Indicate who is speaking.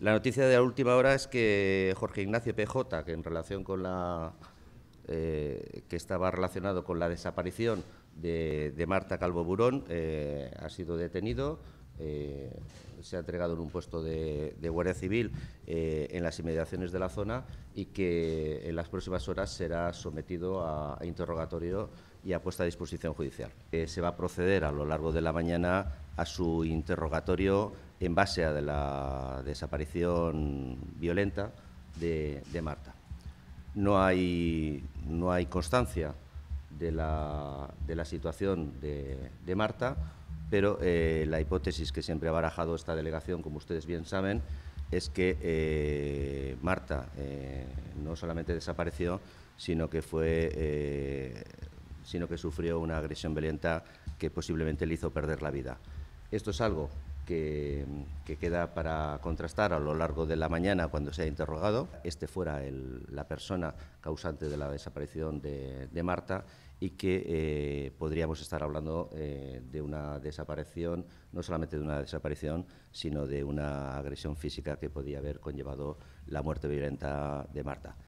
Speaker 1: La noticia de la última hora es que Jorge Ignacio PJ, que en relación con la eh, que estaba relacionado con la desaparición de, Marta Calvo Burón, eh, ha sido detenido. Eh, se ha entregado en un puesto de, Guardia Civil en las inmediaciones de la zona y que en las próximas horas será sometido a, a interrogatorio y a puesta a disposición judicial. se va a proceder a lo largo de la mañana a su interrogatorio en base a la desaparición violenta de, Marta. No hay, constancia de la, situación de, Marta, pero eh, la hipótesis que siempre ha barajado esta delegación, como ustedes bien saben, es que eh, Marta eh, no solamente desapareció, sino que fue, sino que sufrió una agresión violenta que posiblemente le hizo perder la vida. Esto es algo que, queda para contrastar a lo largo de la mañana cuando se ha interrogado. Este fuera la persona causante de la desaparición de, Marta y que eh, podríamos estar hablando eh, de una desaparición, no solamente de una desaparición, sino de una agresión física que podía haber conllevado la muerte violenta de Marta.